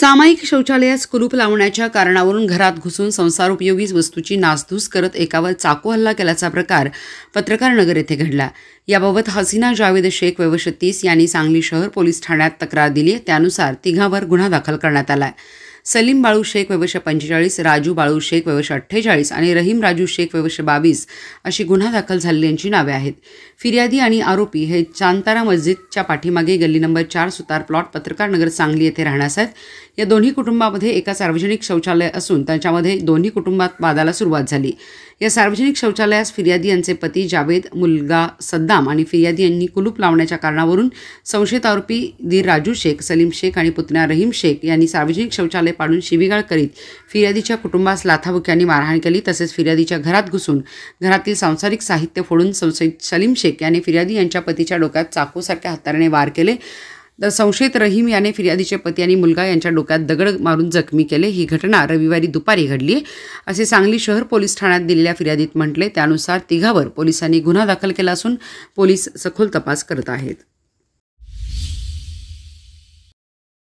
सामायिक शौचालयास कुलूप लावण्याच्या कारणावरून घरात घुसून संसारोपयोगी वस्तूची नासधूस करत एकावर चाकू हल्ला केल्याचा प्रकार पत्रकार नगर येथे घडला याबाबत हसीना जावेद शेख व्यवशतीस यांनी सांगली शहर पोलीस ठाण्यात तक्रार दिली त्यानुसार तिघांवर गुन्हा दाखल करण्यात आला सलीम बाळू शेख वयवश पंचेचाळीस राजू बाळू शेख वयवश अठ्ठेचाळीस आणि रहीम राजू शेख वयवश बावीस अशी गुन्हा दाखल झालेल्यांची नावे आहेत फिर्यादी आणि आरोपी हे चांतारा मस्जिदच्या पाठीमागे गल्ली नंबर चार सुतार प्लॉट पत्रकार नगर सांगली येथे राहण्यास आहेत या दोन्ही कुटुंबामध्ये एका सार्वजनिक शौचालय असून त्याच्यामध्ये दोन्ही कुटुंबात वादाला सुरुवात झाली या सार्वजनिक शौचालयास फिर्यादी यांचे पती जावेद मुलगा सद्दाम आणि फिर्यादी यांनी कुलूप लावण्याच्या कारणावरून संशयित आरोपी दीर राजू शेख सलीम शेख आणि पुतण्या रहीम शेख यांनी सार्वजनिक शौचालय फटके पाडून शिवीगाळ करीत फिर्यादीच्या कुटुंबास लाथाबुक्यांनी मारहाण केली तसेच फिर्यादीच्या घरात घुसून घरातील सांसारिक साहित्य फोडून संशयित सलीम शेख यांनी फिर्यादी यांच्या पतीच्या डोक्यात चाकूसारख्या हत्याराने वार केले तर संशयित रहीम याने फिर्यादीचे पती आणि मुलगा यांच्या डोक्यात दगड मारून जखमी केले ही घटना रविवारी दुपारी घडली असे सांगली शहर पोलीस ठाण्यात दिलेल्या फिर्यादीत म्हटले त्यानुसार तिघावर पोलिसांनी गुन्हा दाखल केला असून पोलीस सखोल तपास करत आहेत